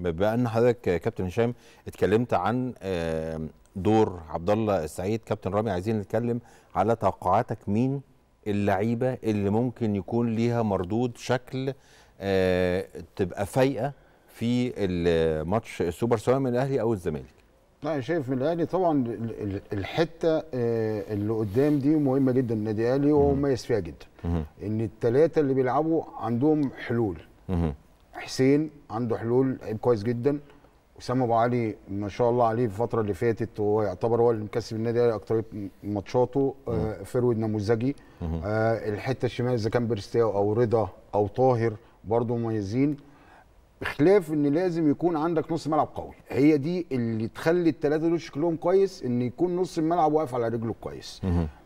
بما ان حضرتك كابتن هشام اتكلمت عن دور عبد الله السعيد كابتن رامي عايزين نتكلم على توقعاتك مين اللعيبه اللي ممكن يكون ليها مردود شكل آه، تبقى فايقه في الماتش السوبر سواء من الاهلي او الزمالك لا شايف من الاهلي طبعا الحته آه، اللي قدام دي مهمه جدا النادي الاهلي ومميز فيها جدا ان الثلاثه اللي بيلعبوا عندهم حلول حسين عنده حلول لعيب كويس جدا وسام ابو علي ما شاء الله عليه في الفتره اللي فاتت وهو يعتبر هو اللي مكسب النادي الاهلي اكتر ماتشاته آه نموذجي آه الحته الشمال اذا كان بيرستاو او رضا او طاهر برضه مميزين بخلاف ان لازم يكون عندك نص ملعب قوي هي دي اللي تخلي الثلاثه دول شكلهم كويس ان يكون نص الملعب واقف على رجله كويس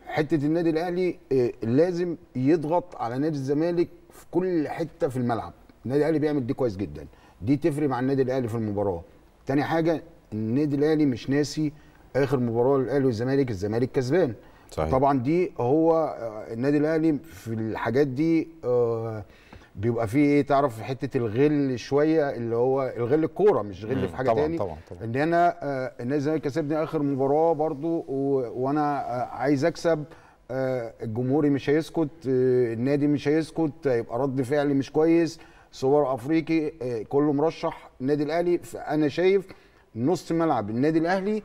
حته النادي الاهلي آه لازم يضغط على نادي الزمالك في كل حته في الملعب النادي الاهلي بيعمل دي كويس جدا دي تفرق مع النادي الاهلي في المباراه تاني حاجه النادي الاهلي مش ناسي اخر مباراه للاهلي والزمالك الزمالك كسبان صحيح. طبعا دي هو آه، النادي الاهلي في الحاجات دي آه بيبقى فيه ايه تعرف حته الغل شويه اللي هو الغل الكوره مش غل في حاجه طبعا تاني طبعا طبعا ان انا آه النادي الزمالك كسبني اخر مباراه برضو وانا آه عايز اكسب آه الجمهوري مش هيسكت آه النادي مش هيسكت هيبقى رد فعلي مش كويس سوبر افريقي آه، كله مرشح النادي الاهلي فانا شايف نص ملعب النادي الاهلي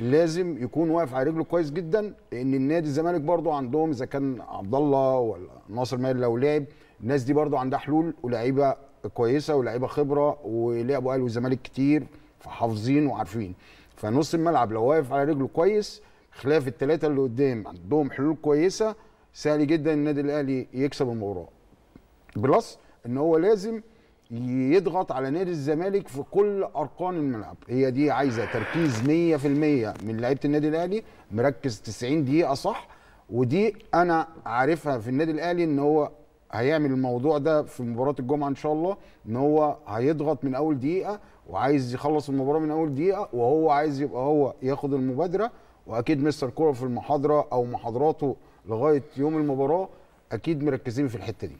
لازم يكون واقف على رجله كويس جدا لان النادي الزمالك برضو عندهم اذا كان عبد الله ولا ناصر ماهر لو لعب الناس دي برضو عندها حلول ولاعيبه كويسه ولاعيبه خبره ولعبوا اهلي وزمالك كتير فحافظين وعارفين فنص الملعب لو واقف على رجله كويس خلاف الثلاثه اللي قدام عندهم حلول كويسه سهل جدا النادي الاهلي يكسب المباراه بلس ان هو لازم يضغط على نادي الزمالك في كل ارقام الملعب هي دي عايزه تركيز 100% من لعيبه النادي الاهلي مركز 90 دقيقه صح ودي انا عارفها في النادي الاهلي ان هو هيعمل الموضوع ده في مباراه الجمعه ان شاء الله ان هو هيضغط من اول دقيقه وعايز يخلص المباراه من اول دقيقه وهو عايز يبقى هو ياخد المبادره واكيد مستر كوره في المحاضره او محاضراته لغايه يوم المباراه اكيد مركزين في الحته دي